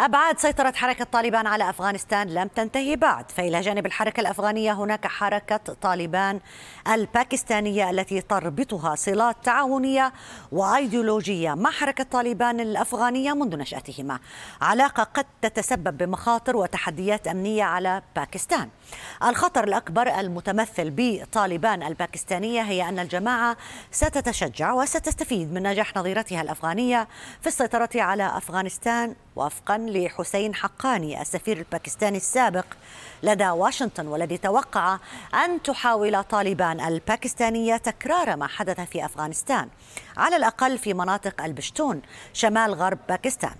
أبعاد سيطرة حركة طالبان على أفغانستان لم تنتهي بعد فإلى جانب الحركة الأفغانية هناك حركة طالبان الباكستانية التي تربطها صلات تعاونية وأيديولوجية مع حركة طالبان الأفغانية منذ نشأتهما علاقة قد تتسبب بمخاطر وتحديات أمنية على باكستان الخطر الأكبر المتمثل بطالبان الباكستانية هي أن الجماعة ستتشجع وستستفيد من نجاح نظيرتها الأفغانية في السيطرة على أفغانستان وفقا لحسين حقاني السفير الباكستاني السابق لدى واشنطن والذي توقع أن تحاول طالبان الباكستانية تكرار ما حدث في أفغانستان على الأقل في مناطق البشتون شمال غرب باكستان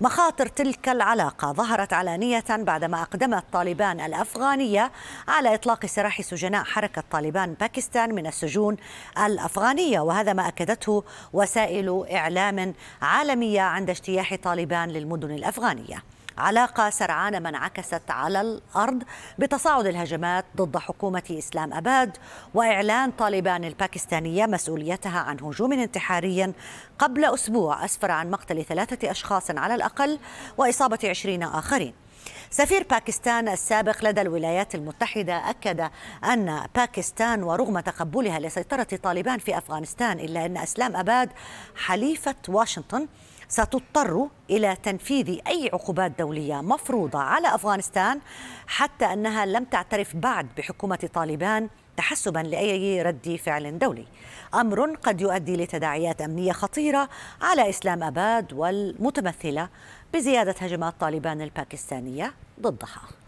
مخاطر تلك العلاقة ظهرت علانية بعدما أقدمت طالبان الأفغانية على إطلاق سراح سجناء حركة طالبان باكستان من السجون الأفغانية وهذا ما أكدته وسائل إعلام عالمية عند اجتياح طالبان للمدن الأفغانية علاقة سرعان ما انعكست على الأرض بتصاعد الهجمات ضد حكومة إسلام أباد وإعلان طالبان الباكستانية مسؤوليتها عن هجوم انتحاري قبل أسبوع أسفر عن مقتل ثلاثة أشخاص على الأقل وإصابة عشرين آخرين سفير باكستان السابق لدى الولايات المتحدة أكد أن باكستان ورغم تقبلها لسيطرة طالبان في أفغانستان إلا أن أسلام أباد حليفة واشنطن ستضطر إلى تنفيذ أي عقوبات دولية مفروضة على أفغانستان حتى أنها لم تعترف بعد بحكومة طالبان تحسبا لاي رد فعل دولي امر قد يؤدي لتداعيات امنيه خطيره على اسلام اباد والمتمثله بزياده هجمات طالبان الباكستانيه ضدها